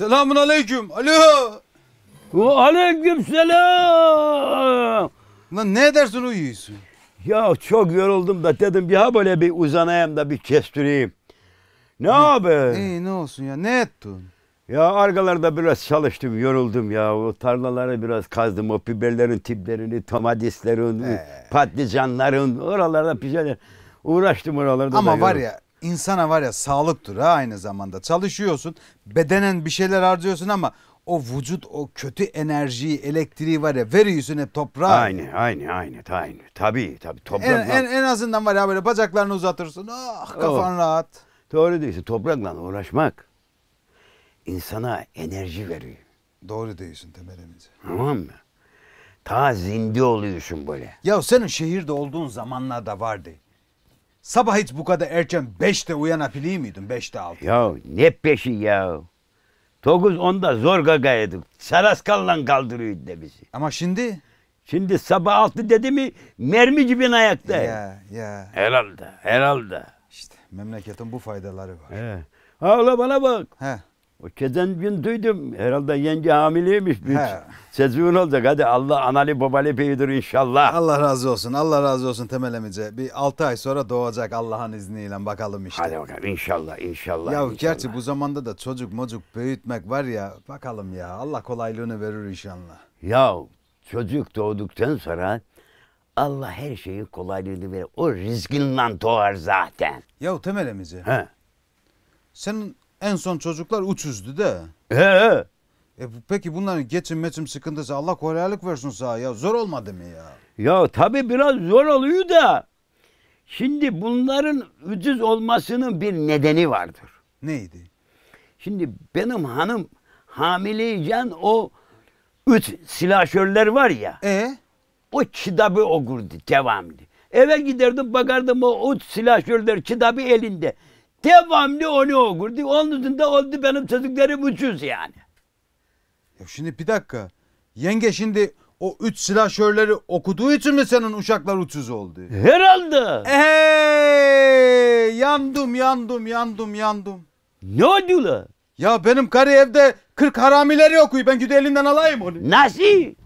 Selamun aleyküm. Alo. Aleyküm selam. Lan ne dersin uyuyorsun? Ya çok yoruldum da dedim bir ha böyle bir uzanayım da bir kestireyim. Ne abi? İyi ne olsun ya ne ettin? Ya arkalarda biraz çalıştım, yoruldum ya. O tarlaları biraz kazdım. O biberlerin tiplerini, domateslerin, patlıcanların oralarda bir şeyler uğraştım oralarda. Ama var yoruldum. ya insana var ya sağlıktır ha aynı zamanda. Çalışıyorsun bedenen bir şeyler harcıyorsun ama o vücut o kötü enerjiyi elektriği var ya veriyorsun hep toprağa. Aynı aynı aynı aynı tabii tabii toprakla. En, en, en azından var ya böyle bacaklarını uzatırsın ah kafan oh. rahat. Doğru diyorsun toprakla uğraşmak insana enerji veriyor. Doğru diyorsun Temel Emice. Tamam mı? Ta zindi oluyorsun böyle. Ya senin şehirde olduğun zamanlarda vardı. Sabah hiç bu kadar erken beşte uyanabiliyor muydun? 5'te 6'da. Ya ne peşi ya. 9 onda zor gagaydık. Saraskal'la kaldırıyordu de bizi. Ama şimdi? Şimdi sabah altı dedi mi mermi gibi ayakta. Ya ya. Herhalde herhalde. İşte memleketin bu faydaları var. He. Ha bana bak. He. O Geçen gün duydum herhalde yenge hamileymiş. Bir He. sezon olacak. Hadi Allah anali babali büyüdür inşallah. Allah razı olsun. Allah razı olsun Temel Emice. Bir 6 ay sonra doğacak Allah'ın izniyle bakalım işte. Hadi bakalım inşallah inşallah. Ya inşallah. gerçi bu zamanda da çocuk mocuk büyütmek var ya bakalım ya Allah kolaylığını verir inşallah. Ya çocuk doğduktan sonra Allah her şeyin kolaylığını verir. O rizkinle doğar zaten. Ya Temel Emice. He. Sen en son çocuklar uçuzdu de. He. E, peki bunların geçim meçim sıkıntısı Allah kolaylık versin sana ya. Zor olmadı mı ya? Ya tabii biraz zor oluyor da. Şimdi bunların ucuz olmasının bir nedeni vardır. Neydi? Şimdi benim hanım hamileyken o üç silahşörler var ya. E? O çıdabı okurdu devamlı. Eve giderdim bakardım o üç silahşörler çıdabı elinde. Devamlı onu okurdu. Onun yüzünden oldu benim çocuklarım ucuz yani. Ya şimdi bir dakika. Yenge şimdi o üç silahşörleri okuduğu için mi senin uşaklar ucuz oldu? Herhalde. Hey, yandım yandım yandım yandım. Ne oldu la? Ya benim karı evde 40 haramileri okuyor. Ben gidip elinden alayım onu. Nasıl?